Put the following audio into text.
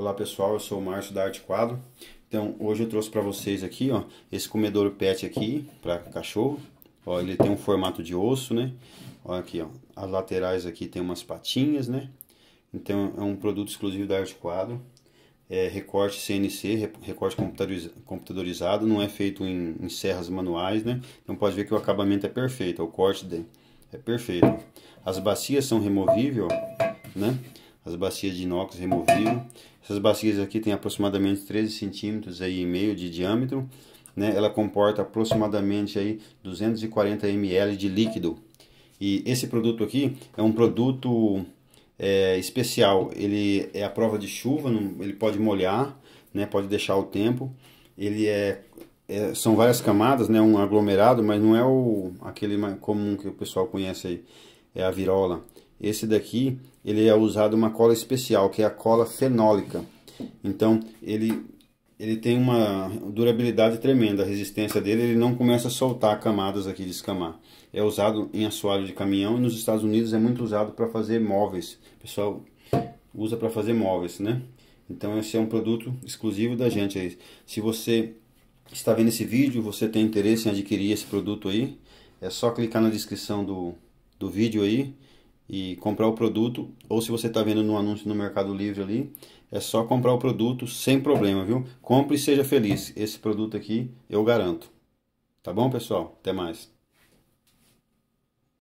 Olá pessoal, eu sou o Márcio da Arte Quadro. Então, hoje eu trouxe para vocês aqui, ó, esse comedor pet aqui para cachorro. Ó, ele tem um formato de osso, né? Olha aqui, ó, as laterais aqui tem umas patinhas, né? Então, é um produto exclusivo da Arte Quadro. É recorte CNC, recorte computadorizado, não é feito em, em serras manuais, né? Então pode ver que o acabamento é perfeito, o corte é perfeito. As bacias são removíveis, né? as bacias de inox removível. Essas bacias aqui têm aproximadamente 13 centímetros e meio de diâmetro. Né? Ela comporta aproximadamente aí 240 ml de líquido. E esse produto aqui é um produto é, especial. Ele é a prova de chuva, ele pode molhar, né? pode deixar o tempo. Ele é, é, são várias camadas, né? um aglomerado, mas não é o, aquele comum que o pessoal conhece aí, é a virola esse daqui, ele é usado uma cola especial, que é a cola fenólica. Então, ele, ele tem uma durabilidade tremenda, a resistência dele, ele não começa a soltar camadas aqui de escamar. É usado em assoalho de caminhão e nos Estados Unidos é muito usado para fazer móveis. O pessoal usa para fazer móveis, né? Então esse é um produto exclusivo da gente aí. Se você está vendo esse vídeo, você tem interesse em adquirir esse produto aí, é só clicar na descrição do, do vídeo aí e comprar o produto, ou se você está vendo no anúncio no Mercado Livre ali, é só comprar o produto sem problema, viu? Compre e seja feliz. Esse produto aqui eu garanto. Tá bom, pessoal? Até mais.